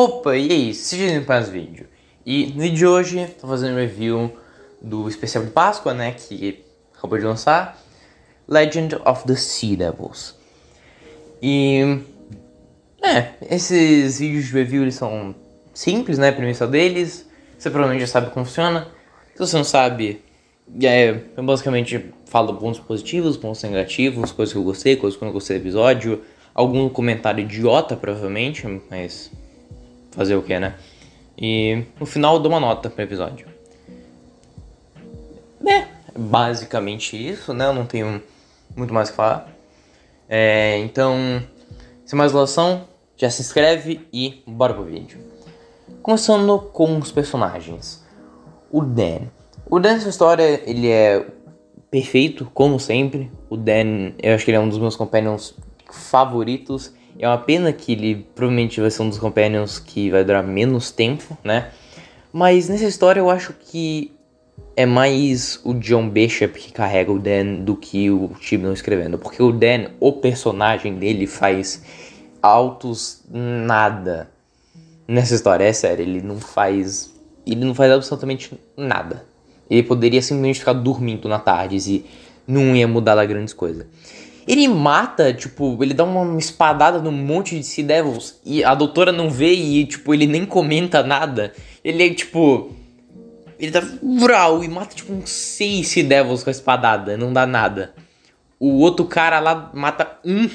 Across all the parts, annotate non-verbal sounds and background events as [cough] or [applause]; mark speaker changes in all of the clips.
Speaker 1: Opa, e aí, seja lindo para os vídeo. E no vídeo de hoje, estou fazendo um review do especial de Páscoa, né, que acabou de lançar, Legend of the Sea Devils. E, é, esses vídeos de review, eles são simples, né, a premissa deles, você provavelmente já sabe como funciona, se você não sabe, é, eu basicamente falo pontos positivos, pontos negativos, coisas que eu gostei, coisas que eu não gostei do episódio, algum comentário idiota, provavelmente, mas fazer o que, né? E no final eu dou uma nota pro episódio. É, basicamente isso, né? Eu não tenho muito mais o que falar. É, então, sem mais relação, já se inscreve e bora pro vídeo. Começando com os personagens. O Dan. O Dan, essa história, ele é perfeito, como sempre. O Dan, eu acho que ele é um dos meus companions favoritos. É uma pena que ele provavelmente vai ser um dos companions que vai durar menos tempo, né? Mas nessa história eu acho que é mais o John Bishop que carrega o Dan do que o não escrevendo. Porque o Dan, o personagem dele, faz altos nada nessa história. É sério, ele não faz. Ele não faz absolutamente nada. Ele poderia simplesmente ficar dormindo na tarde e não ia mudar lá grandes coisas. Ele mata, tipo, ele dá uma espadada num monte de Sea Devils e a doutora não vê e, tipo, ele nem comenta nada. Ele é, tipo. Ele dá vral e mata, tipo, uns seis Sea Devils com a espadada, não dá nada. O outro cara lá mata um.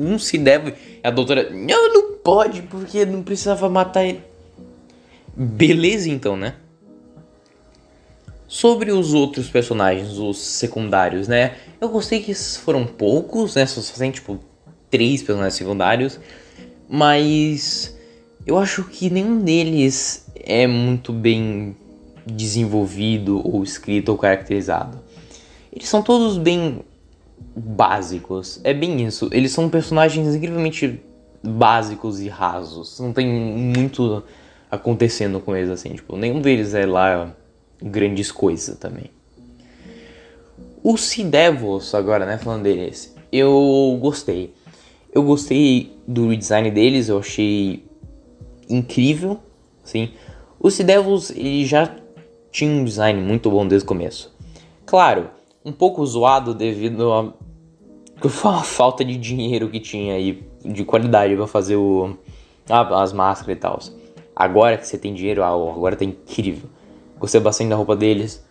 Speaker 1: Um Sea Devil. A doutora. Não, não pode, porque não precisava matar ele. Beleza, então, né? Sobre os outros personagens, os secundários, né? Eu gostei que foram poucos, né? Só tem tipo três personagens secundários, mas eu acho que nenhum deles é muito bem desenvolvido ou escrito ou caracterizado. Eles são todos bem básicos. É bem isso. Eles são personagens incrivelmente básicos e rasos. Não tem muito acontecendo com eles assim, tipo, nenhum deles é lá grandes coisas também. O Sea Devils, agora, né, falando deles, eu gostei. Eu gostei do design deles, eu achei incrível, sim. O Sea Devils, ele já tinha um design muito bom desde o começo. Claro, um pouco zoado devido a [laughs] uma falta de dinheiro que tinha aí, de qualidade para fazer o, as máscaras e tal. Agora que você tem dinheiro, ah, agora tá incrível. Gostei bastante da roupa deles.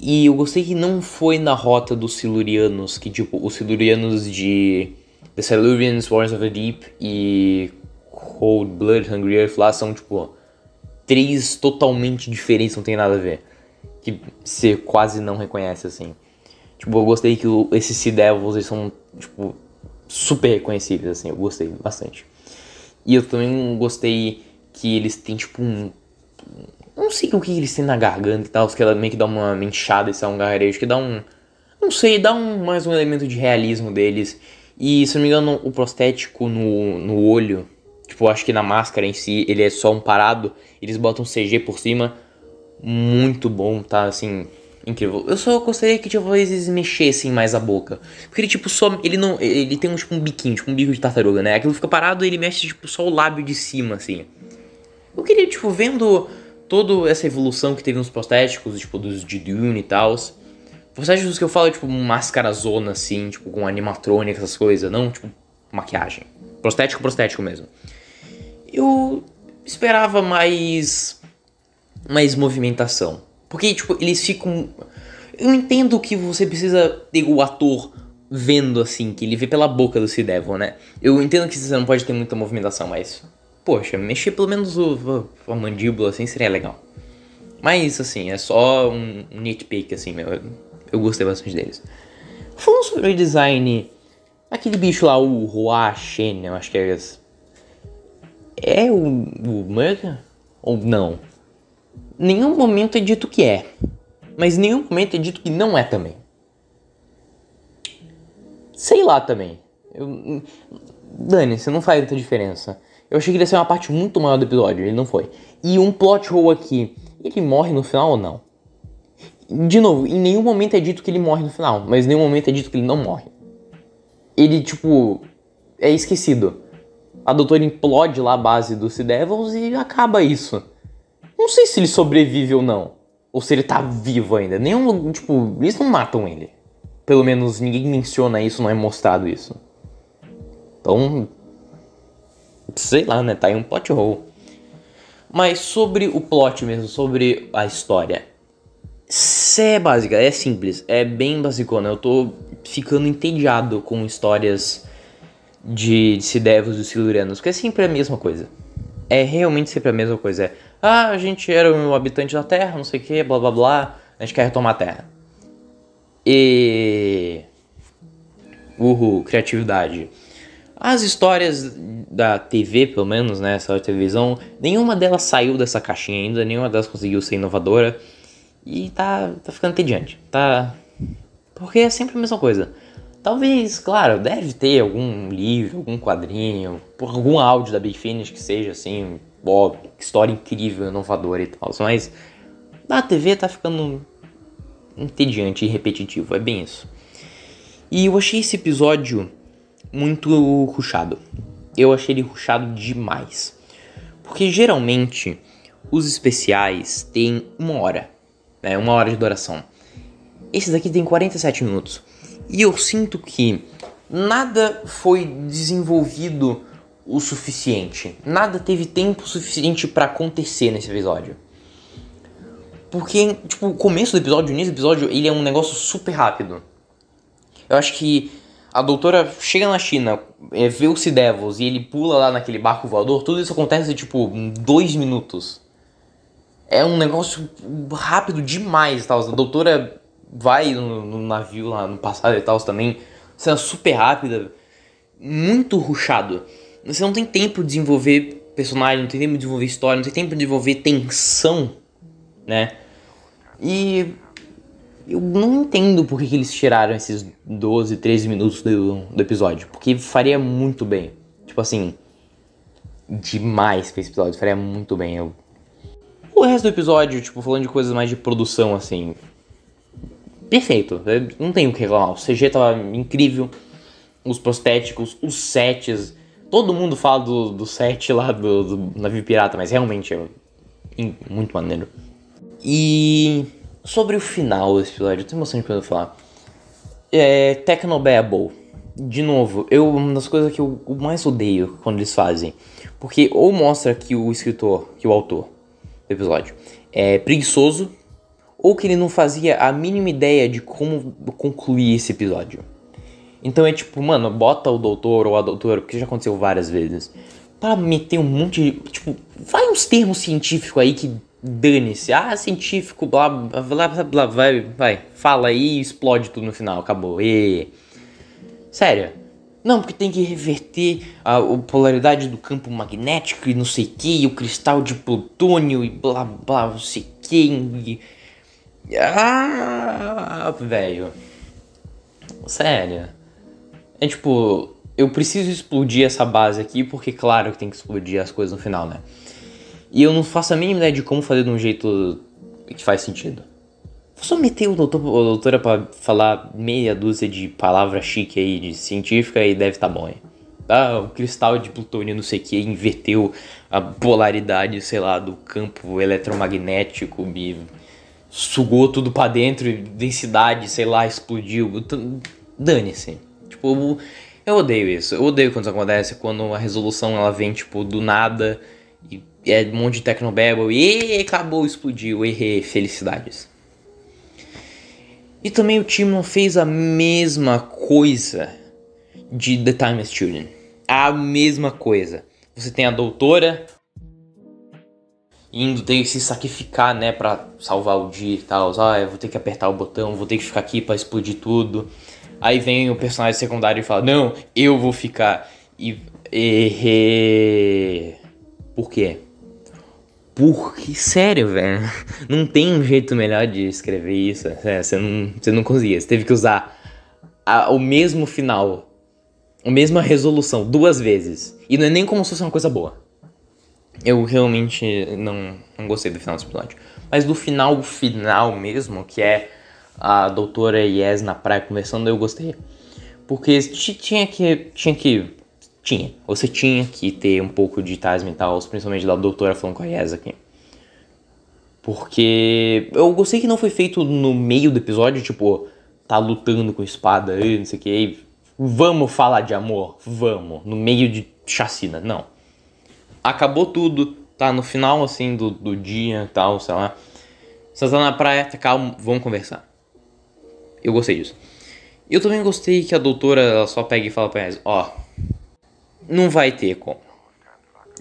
Speaker 1: E eu gostei que não foi na rota dos Silurianos, que tipo, os Silurianos de The Silurians, Wars of the Deep e Cold Blood, Hungry Earth lá são tipo três totalmente diferentes, não tem nada a ver. Que você quase não reconhece assim. Tipo, eu gostei que esses Sea Devils eles são tipo super reconhecíveis assim, eu gostei bastante. E eu também gostei que eles têm tipo um não sei o que eles têm na garganta e tal, que ela meio que dá uma inchada e sai um gargarejo, que dá um. Não sei, dá um, mais um elemento de realismo deles. E se não me engano, o prostético no, no olho, tipo, acho que na máscara em si, ele é só um parado, eles botam CG por cima. Muito bom, tá? Assim, incrível. Eu só gostaria que talvez tipo, eles mexessem mais a boca. Porque ele, tipo, só. Ele não. Ele tem um tipo um biquinho, tipo um bico de tartaruga, né? Aquilo fica parado e ele mexe, tipo, só o lábio de cima, assim. Eu queria, tipo, vendo toda essa evolução que teve nos prostéticos, tipo, dos de Dune e tal. Prostéticos que eu falo, tipo, máscara zona, assim, tipo, com animatrônica, essas coisas, não, tipo, maquiagem. Prostético, prostético mesmo. Eu esperava mais. mais movimentação. Porque, tipo, eles ficam. Eu entendo que você precisa ter o ator vendo assim, que ele vê pela boca do Sea Devil, né? Eu entendo que você não pode ter muita movimentação, mas poxa, mexer pelo menos o, a mandíbula assim seria legal. Mas assim, é só um nitpick assim, meu. Eu, eu gostei bastante deles. Falando sobre o design, aquele bicho lá, o Hua Shen, eu acho que é esse. É o, o Mega? Ou não? Nenhum momento é dito que é. Mas nenhum momento é dito que não é também. Sei lá também. Eu, hum, Dani, você não faz muita diferença. Eu achei que ia ser uma parte muito maior do episódio, ele não foi. E um plot hole aqui, ele morre no final ou não? De novo, em nenhum momento é dito que ele morre no final, mas em nenhum momento é dito que ele não morre. Ele, tipo, é esquecido. A doutora implode lá a base do Sea Devils e acaba isso. Não sei se ele sobrevive ou não. Ou se ele tá vivo ainda. Nenhum, tipo, eles não matam ele. Pelo menos ninguém menciona isso, não é mostrado isso. Então, sei lá, né? Tá em um plot hole. Mas sobre o plot mesmo, sobre a história. Se é básica, é simples, é bem basicona. Eu tô ficando entediado com histórias de, de Sidevos e Silurianos, porque é sempre a mesma coisa. É realmente sempre a mesma coisa. É, ah, a gente era um habitante da Terra, não sei o que, blá blá blá, a gente quer retomar a Terra. E. Uhul, criatividade. As histórias da TV, pelo menos, né, essa televisão, nenhuma delas saiu dessa caixinha ainda, nenhuma delas conseguiu ser inovadora. E tá, tá ficando entediante, tá... Porque é sempre a mesma coisa. Talvez, claro, deve ter algum livro, algum quadrinho, algum áudio da Big Finish que seja assim, ó, história incrível, inovadora e tal, mas na TV tá ficando entediante e repetitivo, é bem isso. E eu achei esse episódio muito ruchado. Eu achei ele ruchado demais. Porque geralmente os especiais têm uma hora, né? Uma hora de duração. Esse daqui tem 47 minutos. E eu sinto que nada foi desenvolvido o suficiente. Nada teve tempo suficiente para acontecer nesse episódio. Porque, tipo, o começo do episódio, o início do episódio, ele é um negócio super rápido. Eu acho que a doutora chega na China, é, vê o Devils e ele pula lá naquele barco voador, tudo isso acontece tipo em dois minutos. É um negócio rápido demais, tal. A doutora vai no, no navio lá no passado e tal também. Cena é super rápida, muito ruchado. Você não tem tempo de desenvolver personagem, não tem tempo de desenvolver história, não tem tempo de desenvolver tensão, né? E eu não entendo por que, eles tiraram esses 12, 13 minutos do, do episódio. Porque faria muito bem. Tipo assim. Demais pra esse episódio. Faria muito bem. Eu... O resto do episódio, tipo, falando de coisas mais de produção, assim. Perfeito. Eu não tenho o que reclamar. O CG tava incrível. Os prostéticos, os sets. Todo mundo fala do, do set lá do, do navio pirata, mas realmente é muito maneiro. E sobre o final desse episódio, eu tenho bastante coisa pra falar. É. Technobabble. De novo, eu, uma das coisas que eu mais odeio quando eles fazem. Porque ou mostra que o escritor, que o autor do episódio, é preguiçoso, ou que ele não fazia a mínima ideia de como concluir esse episódio. Então é tipo, mano, bota o doutor ou a doutora, porque já aconteceu várias vezes, para meter um monte de. Tipo, vai uns termos científicos aí que dane-se. Ah, científico, blá blá blá blá, vai, vai, fala aí e explode tudo no final, acabou. E... Sério. Não, porque tem que reverter a, a polaridade do campo magnético e não sei o que, o cristal de plutônio e blá blá, não sei o que. E... Ah, velho. Sério. É tipo, eu preciso explodir essa base aqui, porque claro que tem que explodir as coisas no final, né? E eu não faço a mínima ideia de como fazer de um jeito que faz sentido. Vou só meter o doutor ou doutora pra falar meia dúzia de palavras chique aí, de científica, e deve estar tá bom, hein? Ah, o cristal de plutônio não sei o que inverteu a polaridade, sei lá, do campo eletromagnético, me sugou tudo para dentro, densidade, sei lá, explodiu. Dane-se. Tipo, eu odeio isso. Eu odeio quando isso acontece, quando a resolução ela vem, tipo, do nada e é um monte de Tecnobabble e acabou, explodiu, errei, felicidades. E também o time não fez a mesma coisa de The Time Student. A mesma coisa. Você tem a doutora indo ter que se sacrificar, né, para salvar o dia e tal. Ah, eu vou ter que apertar o botão, vou ter que ficar aqui para explodir tudo. Aí vem o personagem secundário e fala: "Não, eu vou ficar". E errei. Por quê? Porque, sério, velho, não tem um jeito melhor de escrever isso. É, você, não, você não conseguia. Você teve que usar a, o mesmo final, a mesma resolução duas vezes. E não é nem como se fosse uma coisa boa. Eu realmente não, não gostei do final desse episódio. Mas do final, final mesmo, que é a doutora Yes na praia conversando, eu gostei. Porque tinha que, tinha que tinha. Você tinha que ter um pouco de tais mentais, principalmente da doutora falando com a Yes aqui. Porque eu gostei que não foi feito no meio do episódio, tipo, tá lutando com espada aí não sei o que, e vamos falar de amor, vamos, no meio de chacina, não. Acabou tudo, tá no final assim do, do dia tal, sei lá. Você tá na praia, tá calmo, vamos conversar. Eu gostei disso. Eu também gostei que a doutora ela só pega e fala pra eles, ó, oh, não vai ter como.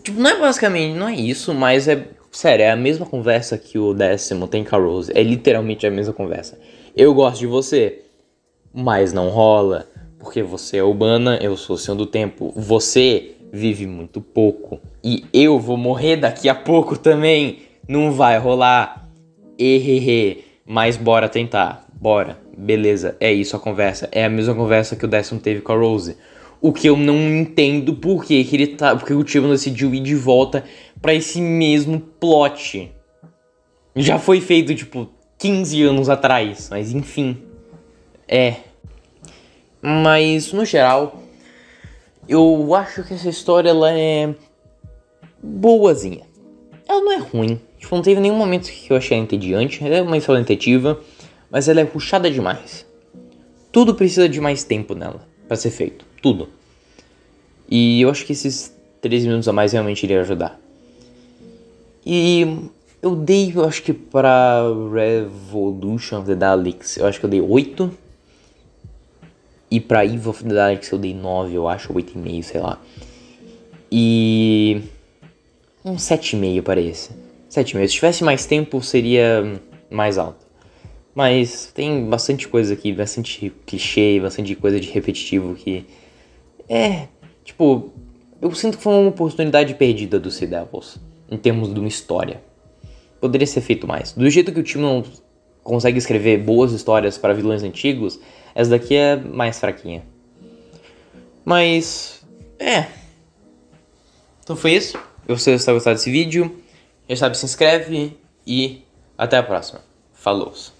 Speaker 1: Tipo, não é basicamente, não é isso, mas é. Sério, é a mesma conversa que o décimo tem com a Rose. É literalmente a mesma conversa. Eu gosto de você, mas não rola. Porque você é urbana, eu sou o senhor do tempo. Você vive muito pouco. E eu vou morrer daqui a pouco também. Não vai rolar. Ehehe. Mas bora tentar. Bora. Beleza. É isso a conversa. É a mesma conversa que o décimo teve com a Rose. O que eu não entendo por que ele tá, porque o Tibon decidiu ir de volta para esse mesmo plot. Já foi feito tipo 15 anos atrás, mas enfim. É. Mas no geral, eu acho que essa história ela é boazinha. Ela não é ruim. Tipo, não teve nenhum momento que eu achei ela entediante. Ela é uma história tentativa, mas ela é puxada demais. Tudo precisa de mais tempo nela para ser feito tudo. E eu acho que esses 13 minutos a mais realmente iria ajudar. E eu dei, eu acho que para Revolution of the Daleks, eu acho que eu dei 8. E pra Evil of the Daleks eu dei 9, eu acho, 8,5, sei lá. E um 7,5 para esse. 7,5. Se tivesse mais tempo, seria mais alto. Mas tem bastante coisa aqui, bastante clichê, bastante coisa de repetitivo que é, tipo, eu sinto que foi uma oportunidade perdida do Sea Devils em termos de uma história. Poderia ser feito mais. Do jeito que o time não consegue escrever boas histórias para vilões antigos, essa daqui é mais fraquinha. Mas. É. Então foi isso. Eu espero que você tenha tá gostado desse vídeo. Já sabe, se inscreve e até a próxima. Falou!